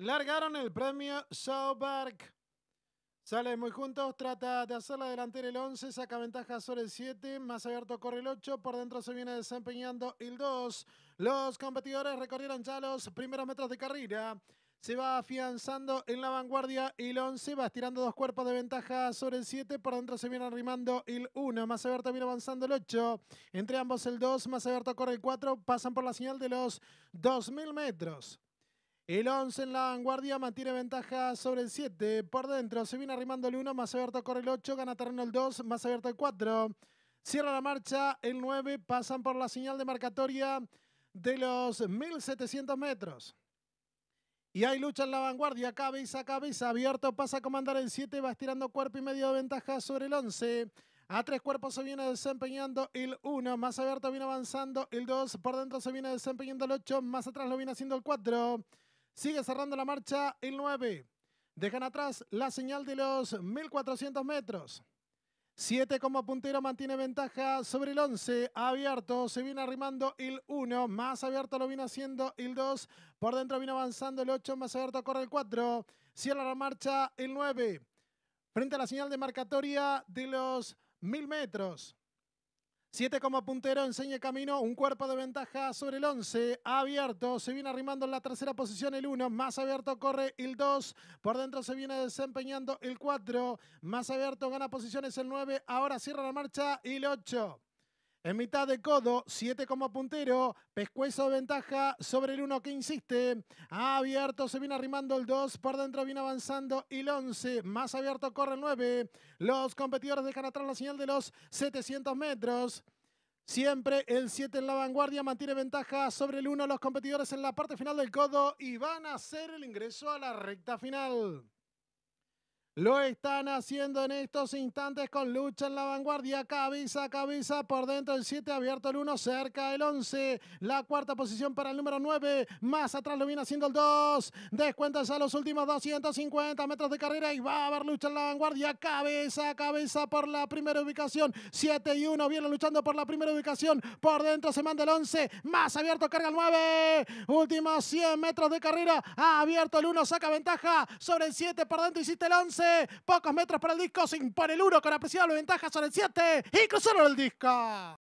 Largaron el premio Sauberg. Sale muy juntos, trata de hacer la delantera el 11, saca ventaja sobre el 7, más abierto corre el 8, por dentro se viene desempeñando el 2. Los competidores recorrieron ya los primeros metros de carrera. Se va afianzando en la vanguardia el 11, va estirando dos cuerpos de ventaja sobre el 7, por dentro se viene arrimando el 1, más abierto viene avanzando el 8, entre ambos el 2, más abierto corre el 4, pasan por la señal de los 2.000 metros. El 11 en la vanguardia mantiene ventaja sobre el 7. Por dentro se viene arrimando el 1, más abierto corre el 8, gana terreno el 2, más abierto el 4. Cierra la marcha el 9, pasan por la señal de marcatoria de los 1700 metros. Y hay lucha en la vanguardia, cabeza a cabeza, abierto, pasa a comandar el 7, va estirando cuerpo y medio de ventaja sobre el 11. A tres cuerpos se viene desempeñando el 1, más abierto viene avanzando el 2, por dentro se viene desempeñando el 8, más atrás lo viene haciendo el 4. Sigue cerrando la marcha el 9. Dejan atrás la señal de los 1400 metros. 7 como puntero mantiene ventaja sobre el 11. Abierto se viene arrimando el 1. Más abierto lo viene haciendo el 2. Por dentro viene avanzando el 8. Más abierto corre el 4. Cierra la marcha el 9. Frente a la señal de marcatoria de los 1000 metros. 7 como puntero, enseña camino, un cuerpo de ventaja sobre el 11, abierto, se viene arrimando en la tercera posición el 1, más abierto corre el 2, por dentro se viene desempeñando el 4, más abierto gana posiciones el 9, ahora cierra la marcha el 8. En mitad de codo, 7 como puntero. Pescuezo ventaja sobre el 1 que insiste. Abierto, se viene arrimando el 2. Por dentro viene avanzando el 11. Más abierto corre el 9. Los competidores dejan atrás la señal de los 700 metros. Siempre el 7 en la vanguardia mantiene ventaja sobre el 1. Los competidores en la parte final del codo y van a hacer el ingreso a la recta final. Lo están haciendo en estos instantes con lucha en la vanguardia. Cabeza, a cabeza por dentro el 7, abierto el 1, cerca el 11. La cuarta posición para el número 9. Más atrás lo viene haciendo el 2. Descuentas a los últimos 250 metros de carrera y va a haber lucha en la vanguardia. Cabeza, a cabeza por la primera ubicación. 7 y 1 Vienen luchando por la primera ubicación. Por dentro se manda el 11. Más abierto, carga el 9. Últimos 100 metros de carrera. Abierto el 1, saca ventaja sobre el 7. Por dentro hiciste el 11. Pocos metros para el disco. Se impone el 1 con apreciable ventaja sobre el 7. Y cruzaron el disco.